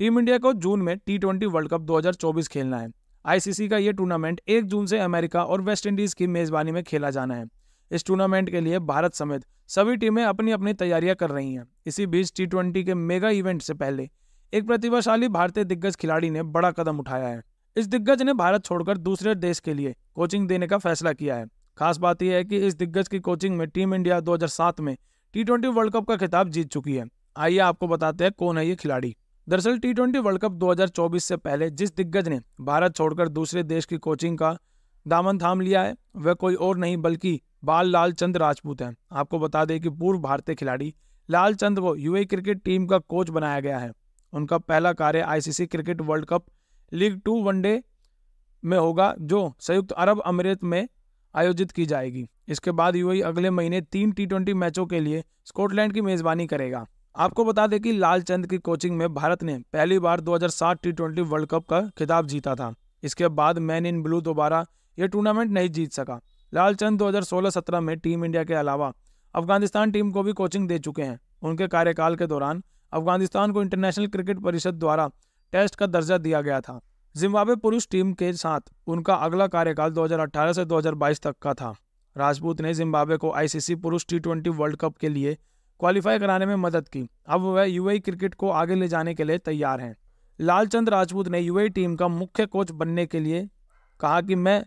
team India को जून में T twenty world cup 2024 खेलना है आईसीसी का ये टूर्नामेंट एक जून से अमेरिका और वेस्ट इंडीज की मेजबानी में खेला जाना है इस टूर्नामेंट के लिए भारत समेत सभी टीमें अपनी अपनी तैयारियां कर रही हैं इसी बीच टी के मेगा इवेंट से पहले एक प्रतिभाशाली भारतीय दिग्गज खिलाड़ी ने बड़ा कदम उठाया है इस दिग्गज ने भारत छोड़कर दूसरे देश के लिए कोचिंग देने का फैसला किया है खास बात यह है कि इस दिग्गज की कोचिंग में टीम इंडिया 2007 में टी ट्वेंटी वर्ल्ड कप का खिताब जीत चुकी है आइए आपको बताते हैं कौन है ये खिलाड़ी दरअसल टी ट्वेंटी वर्ल्ड कप 2024 से पहले जिस दिग्गज ने भारत छोड़कर दूसरे देश की कोचिंग का दामन थाम लिया है वह कोई और नहीं बल्कि बाल लाल चंद राजपूत हैं आपको बता दें कि पूर्व भारतीय खिलाड़ी लाल चंद को यूए क्रिकेट टीम का कोच बनाया गया है उनका पहला कार्य ICC cricket world cup league two one day में होगा जो संयुक्त अरब अमीरात में आयोजित की जाएगी इसके बाद यूएई अगले महीने तीन टी ट्वेंटी मैचों के लिए स्कॉटलैंड की मेज़बानी करेगा आपको बता दें कि लालचंद की कोचिंग में भारत ने पहली बार 2007 टी ट्वेंटी वर्ल्ड कप का खिताब जीता था इसके बाद मैन इन ब्लू दोबारा यह टूर्नामेंट नहीं जीत सका लालचंद 2016-17 में टीम इंडिया के अलावा अफगानिस्तान टीम को भी कोचिंग दे चुके हैं उनके कार्यकाल के दौरान अफगानिस्तान को इंटरनेशनल क्रिकेट परिषद द्वारा टेस्ट का दर्जा दिया गया था जिम्बाब्वे पुरुष टीम के साथ उनका अगला कार्यकाल 2018 से 2022 तक का था राजपूत ने जिम्बाब्वे को आईसीसी पुरुष टी वर्ल्ड कप के लिए क्वालिफाई कराने में मदद की अब वह यूएई क्रिकेट को आगे ले जाने के लिए तैयार हैं लालचंद राजपूत ने यूएई टीम का मुख्य कोच बनने के लिए कहा कि मैं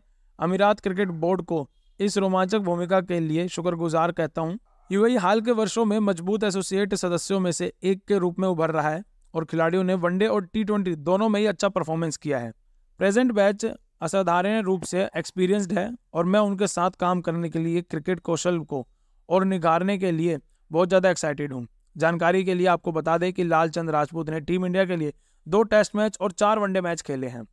अमीरात क्रिकेट बोर्ड को इस रोमांचक भूमिका के लिए शुक्रगुजार कहता हूँ यूएई हाल के वर्षों में मजबूत एसोसिएट सदस्यों में से एक के रूप में उभर रहा है और खिलाड़ियों ने वनडे और टी ट्वेंटी दोनों में ही अच्छा परफॉर्मेंस किया है प्रेजेंट बैच असाधारण रूप से एक्सपीरियंस्ड है और मैं उनके साथ काम करने के लिए क्रिकेट कौशल को और निखारने के लिए बहुत ज़्यादा एक्साइटेड हूँ जानकारी के लिए आपको बता दें कि लालचंद राजपूत ने टीम इंडिया के लिए दो टेस्ट मैच और चार वनडे मैच खेले हैं